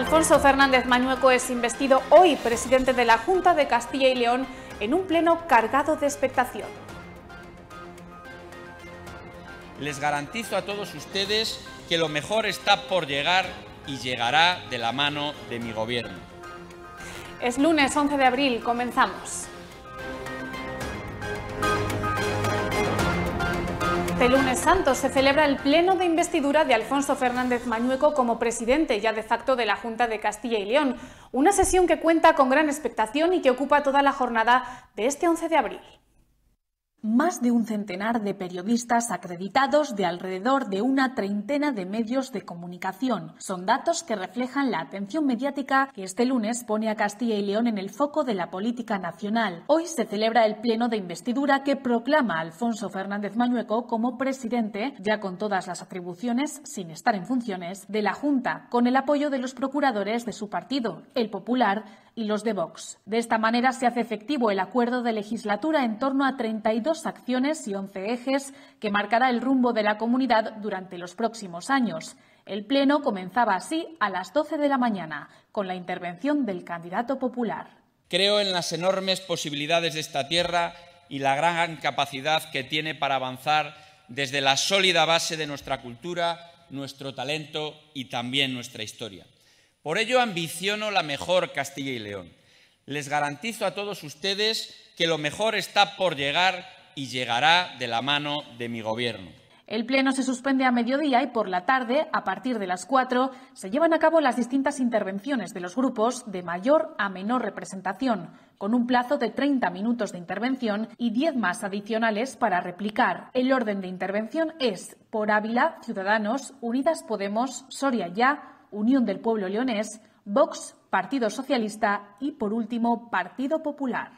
Alfonso Fernández Mañueco es investido hoy presidente de la Junta de Castilla y León en un pleno cargado de expectación. Les garantizo a todos ustedes que lo mejor está por llegar y llegará de la mano de mi gobierno. Es lunes 11 de abril, comenzamos. Este lunes santo se celebra el pleno de investidura de Alfonso Fernández Mañueco como presidente ya de facto de la Junta de Castilla y León, una sesión que cuenta con gran expectación y que ocupa toda la jornada de este 11 de abril más de un centenar de periodistas acreditados de alrededor de una treintena de medios de comunicación. Son datos que reflejan la atención mediática que este lunes pone a Castilla y León en el foco de la política nacional. Hoy se celebra el pleno de investidura que proclama a Alfonso Fernández Mañueco como presidente, ya con todas las atribuciones, sin estar en funciones, de la Junta, con el apoyo de los procuradores de su partido, el Popular, y los de Vox. De esta manera se hace efectivo el acuerdo de legislatura en torno a 32 acciones y 11 ejes que marcará el rumbo de la comunidad durante los próximos años. El pleno comenzaba así a las 12 de la mañana, con la intervención del candidato popular. Creo en las enormes posibilidades de esta tierra y la gran capacidad que tiene para avanzar desde la sólida base de nuestra cultura, nuestro talento y también nuestra historia. Por ello ambiciono la mejor Castilla y León. Les garantizo a todos ustedes que lo mejor está por llegar y llegará de la mano de mi gobierno. El pleno se suspende a mediodía y por la tarde, a partir de las 4, se llevan a cabo las distintas intervenciones de los grupos de mayor a menor representación, con un plazo de 30 minutos de intervención y 10 más adicionales para replicar. El orden de intervención es por Ávila, Ciudadanos, Unidas Podemos, Soria Ya, Unión del Pueblo Leonés, Vox, Partido Socialista y, por último, Partido Popular.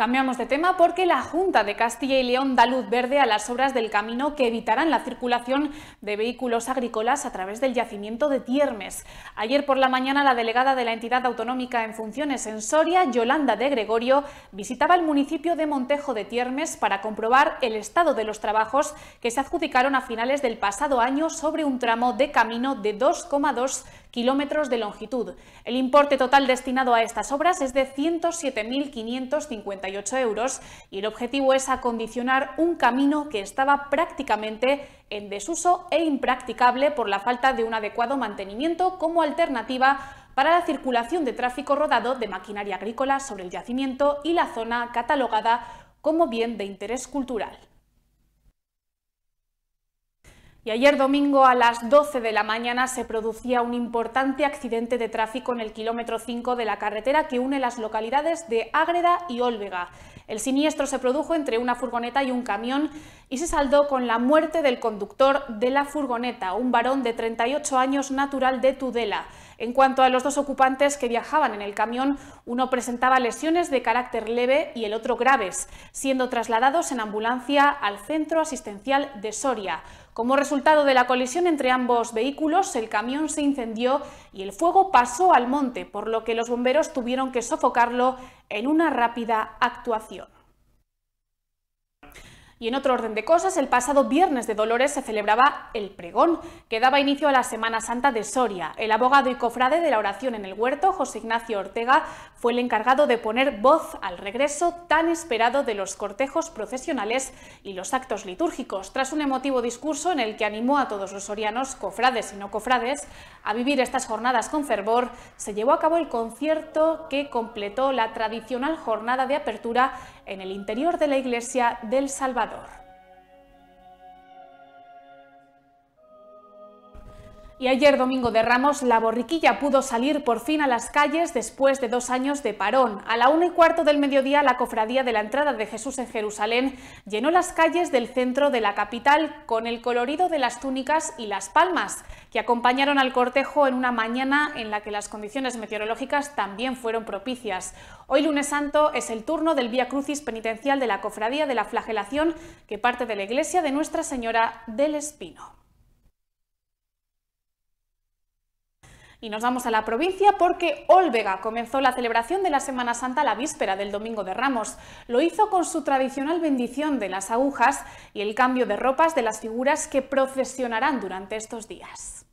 Cambiamos de tema porque la Junta de Castilla y León da luz verde a las obras del camino que evitarán la circulación de vehículos agrícolas a través del yacimiento de Tiermes. Ayer por la mañana la delegada de la entidad autonómica en funciones en Soria, Yolanda de Gregorio, visitaba el municipio de Montejo de Tiermes para comprobar el estado de los trabajos que se adjudicaron a finales del pasado año sobre un tramo de camino de 2,2 kilómetros de longitud. El importe total destinado a estas obras es de 107.558 euros y el objetivo es acondicionar un camino que estaba prácticamente en desuso e impracticable por la falta de un adecuado mantenimiento como alternativa para la circulación de tráfico rodado de maquinaria agrícola sobre el yacimiento y la zona catalogada como bien de interés cultural ayer domingo a las 12 de la mañana se producía un importante accidente de tráfico en el kilómetro 5 de la carretera que une las localidades de Ágreda y Olvega. El siniestro se produjo entre una furgoneta y un camión y se saldó con la muerte del conductor de la furgoneta, un varón de 38 años natural de Tudela. En cuanto a los dos ocupantes que viajaban en el camión, uno presentaba lesiones de carácter leve y el otro graves, siendo trasladados en ambulancia al centro asistencial de Soria. Como resultado de la colisión entre ambos vehículos, el camión se incendió y el fuego pasó al monte, por lo que los bomberos tuvieron que sofocarlo en una rápida actuación. Y en otro orden de cosas, el pasado viernes de Dolores se celebraba el pregón, que daba inicio a la Semana Santa de Soria. El abogado y cofrade de la oración en el huerto, José Ignacio Ortega, fue el encargado de poner voz al regreso tan esperado de los cortejos procesionales y los actos litúrgicos, tras un emotivo discurso en el que animó a todos los sorianos, cofrades y no cofrades, a vivir estas jornadas con fervor, se llevó a cabo el concierto que completó la tradicional jornada de apertura en el interior de la iglesia del Salvador. Y ayer domingo de Ramos, la borriquilla pudo salir por fin a las calles después de dos años de parón. A la una y cuarto del mediodía, la cofradía de la entrada de Jesús en Jerusalén llenó las calles del centro de la capital con el colorido de las túnicas y las palmas, que acompañaron al cortejo en una mañana en la que las condiciones meteorológicas también fueron propicias. Hoy lunes santo es el turno del Vía Crucis penitencial de la cofradía de la flagelación que parte de la iglesia de Nuestra Señora del Espino. Y nos vamos a la provincia porque Olvega comenzó la celebración de la Semana Santa la víspera del Domingo de Ramos. Lo hizo con su tradicional bendición de las agujas y el cambio de ropas de las figuras que procesionarán durante estos días.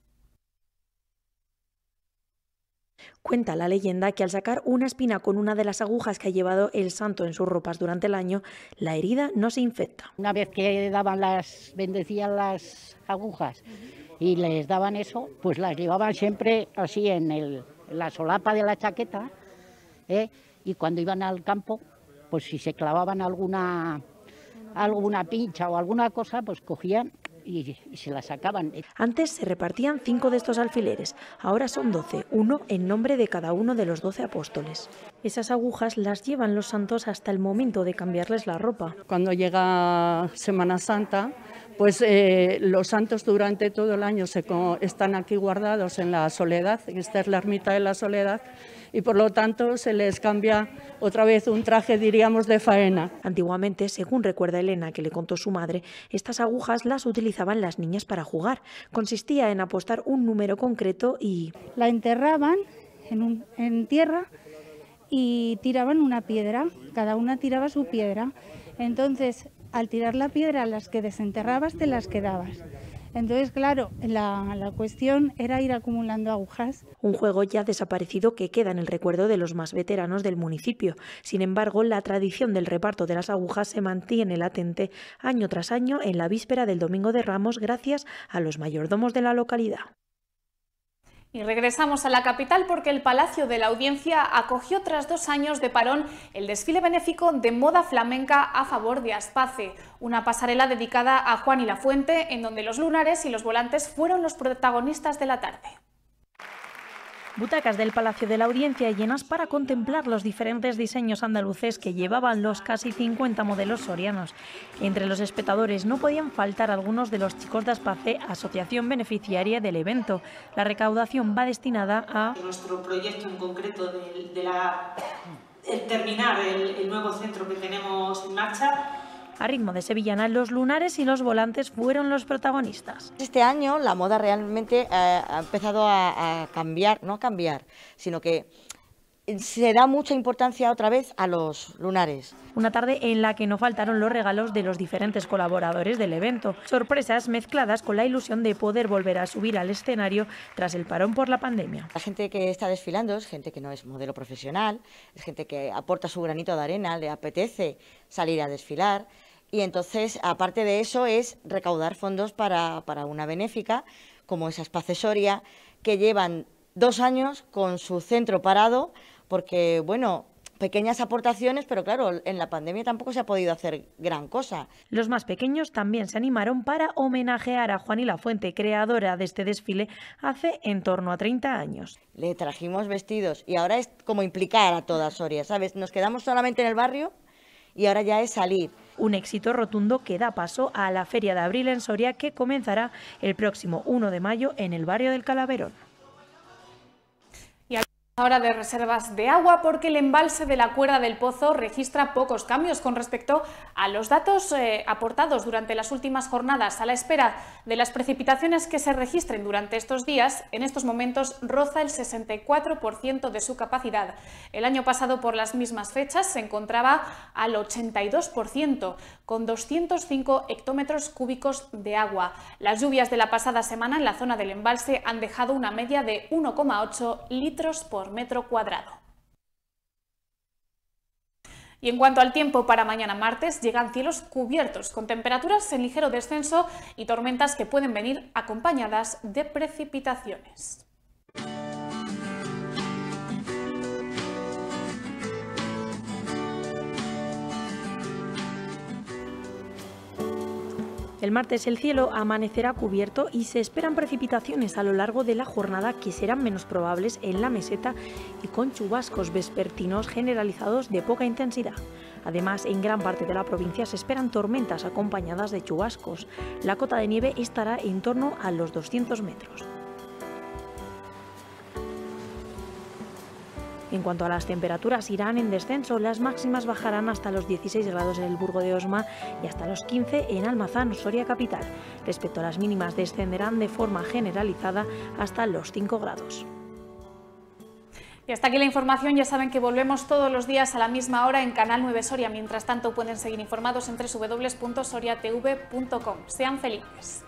Cuenta la leyenda que al sacar una espina con una de las agujas que ha llevado el santo en sus ropas durante el año, la herida no se infecta. Una vez que daban las, bendecían las agujas, y les daban eso, pues las llevaban siempre así en, el, la solapa de la chaqueta ¿eh? y cuando iban al campo, pues si se clavaban alguna, alguna pincha o alguna cosa, pues cogían y, se las Antes se repartían cinco de estos alfileres, ahora son doce, uno en nombre de cada uno de los doce apóstoles. Esas agujas las llevan los santos hasta el momento de cambiarles la ropa. Cuando llega Semana Santa, pues eh, los santos durante todo el año están aquí guardados en la soledad, esta es la ermita de la soledad, y por lo tanto se les cambia otra vez un traje, diríamos, de faena. Antiguamente, según recuerda Elena, que le contó su madre, estas agujas las utilizaban las niñas para jugar. Consistía en apostar un número concreto y... La enterraban en, tierra y tiraban una piedra, cada una tiraba su piedra. Entonces, al tirar la piedra, las que desenterrabas te las quedabas. Entonces, claro, la, la, cuestión era ir acumulando agujas. Un juego ya desaparecido que queda en el recuerdo de los más veteranos del municipio. Sin embargo, la tradición del reparto de las agujas se mantiene latente año tras año en la víspera del Domingo de Ramos gracias a los mayordomos de la localidad. Y regresamos a la capital porque el Palacio de la Audiencia acogió tras dos años de parón el desfile benéfico de moda flamenca a favor de Aspace, una pasarela dedicada a Juan y la Fuente en donde los lunares y los volantes fueron los protagonistas de la tarde. Butacas del Palacio de la Audiencia llenas para contemplar los diferentes diseños andaluces que llevaban los casi 50 modelos sorianos. Entre los espectadores no podían faltar algunos de los chicos de Aspace, asociación beneficiaria del evento. La recaudación va destinada a... Nuestro proyecto en concreto de, terminar el nuevo centro que tenemos en marcha a ritmo de sevillana, los lunares y los volantes fueron los protagonistas. Este año la moda realmente eh, ha empezado a, cambiar, no a cambiar, sino que se da mucha importancia otra vez a los lunares. Una tarde en la que no faltaron los regalos de los diferentes colaboradores del evento. Sorpresas mezcladas con la ilusión de poder volver a subir al escenario tras el parón por la pandemia. La gente que está desfilando es gente que no es modelo profesional, es gente que aporta su granito de arena, le apetece salir a desfilar. Y entonces, aparte de eso, es recaudar fondos para, una benéfica, como esa Soria que llevan dos años con su centro parado, porque, bueno, pequeñas aportaciones, pero claro, en la pandemia tampoco se ha podido hacer gran cosa. Los más pequeños también se animaron para homenajear a Juan y la Fuente, creadora de este desfile hace en torno a 30 años. Le trajimos vestidos y ahora es como implicar a toda Soria, ¿sabes? Nos quedamos solamente en el barrio y ahora ya es salir. Un éxito rotundo que da paso a la Feria de Abril en Soria que comenzará el próximo 1 de mayo en el barrio del Calaverón. Ahora de reservas de agua porque el embalse de la cuerda del pozo registra pocos cambios con respecto a los datos eh, aportados durante las últimas jornadas a la espera de las precipitaciones que se registren durante estos días. En estos momentos roza el 64% de su capacidad. El año pasado por las mismas fechas se encontraba al 82% con 205 hectómetros cúbicos de agua. Las lluvias de la pasada semana en la zona del embalse han dejado una media de 1,8 litros por metro cuadrado. Y en cuanto al tiempo para mañana martes, llegan cielos cubiertos, con temperaturas en ligero descenso y tormentas que pueden venir acompañadas de precipitaciones. El martes el cielo amanecerá cubierto y se esperan precipitaciones a lo largo de la jornada que serán menos probables en la meseta y con chubascos vespertinos generalizados de poca intensidad. Además, en gran parte de la provincia se esperan tormentas acompañadas de chubascos. La cota de nieve estará en torno a los 200 metros. En cuanto a las temperaturas, irán en descenso. Las máximas bajarán hasta los 16 grados en el Burgo de Osma y hasta los 15 en Almazán, Soria Capital. Respecto a las mínimas, descenderán de forma generalizada hasta los 5 grados. Y hasta aquí la información. Ya saben que volvemos todos los días a la misma hora en Canal 9 Soria. Mientras tanto, pueden seguir informados en www.soriatv.com. Sean felices.